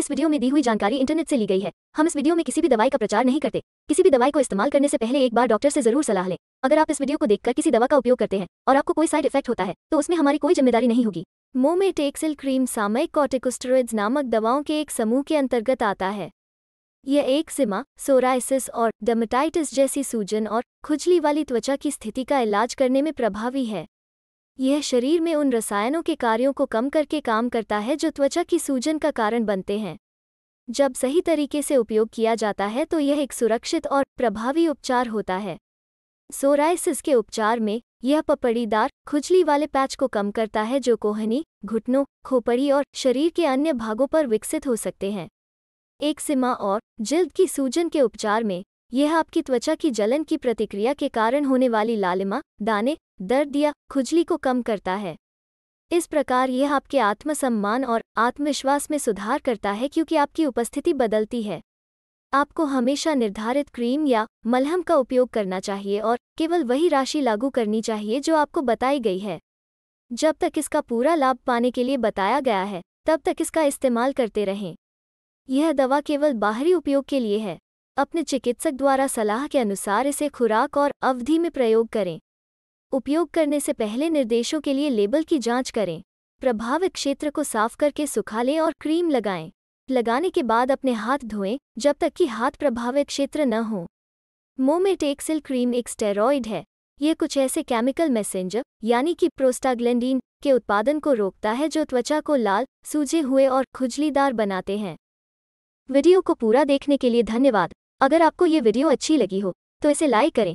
इस वीडियो में दी हुई जानकारी इंटरनेट से ली गई है हम इस वीडियो में किसी भी दवाई का प्रचार नहीं करते किसी भी दवाई को इस्तेमाल करने से पहले एक बार डॉक्टर से जरूर सलाह लें अगर आप इस वीडियो को देखकर किसी दवा का उपयोग करते हैं और आपको कोई साइड इफेक्ट होता है तो उसमें हमारी कोई जिम्मेदारी नहीं होगी मोमेट एक्सिल क्रीम सामयिक कॉर्टिकोस्टेरॉइड्स नामक दवाओं के एक समूह के अंतर्गत आता है यह एक सिमा सोराइसिस और डर्मेटाइटिस जैसी सूजन और खुजली वाली त्वचा की स्थिति का इलाज करने में प्रभावी है यह शरीर में उन रसायनों के कार्यों को कम करके काम करता है जो त्वचा की सूजन का कारण बनते हैं जब सही तरीके से उपयोग किया जाता है तो यह एक सुरक्षित और प्रभावी उपचार होता है सोराइसिस के उपचार में यह पपड़ीदार खुजली वाले पैच को कम करता है जो कोहनी घुटनों खोपड़ी और शरीर के अन्य भागों पर विकसित हो सकते हैं एक सिमा और जिल्द की सूजन के उपचार में यह आपकी त्वचा की जलन की प्रतिक्रिया के कारण होने वाली लालिमा दाने दर्द या खुजली को कम करता है इस प्रकार यह आपके आत्मसम्मान और आत्मविश्वास में सुधार करता है क्योंकि आपकी उपस्थिति बदलती है आपको हमेशा निर्धारित क्रीम या मलहम का उपयोग करना चाहिए और केवल वही राशि लागू करनी चाहिए जो आपको बताई गई है जब तक इसका पूरा लाभ पाने के लिए बताया गया है तब तक इसका इस्तेमाल करते रहें यह दवा केवल बाहरी उपयोग के लिए है अपने चिकित्सक द्वारा सलाह के अनुसार इसे खुराक और अवधि में प्रयोग करें उपयोग करने से पहले निर्देशों के लिए लेबल की जांच करें प्रभावित क्षेत्र को साफ करके सुखा लें और क्रीम लगाएं लगाने के बाद अपने हाथ धोएं जब तक कि हाथ प्रभावित क्षेत्र न हो मोमेटेक्सिल क्रीम एक स्टेरॉइड है ये कुछ ऐसे केमिकल मैसेंजर यानी कि प्रोस्टाग्लैंडीन के उत्पादन को रोकता है जो त्वचा को लाल सूजे हुए और खुजलीदार बनाते हैं वीडियो को पूरा देखने के लिए धन्यवाद अगर आपको ये वीडियो अच्छी लगी हो तो इसे लाइक करें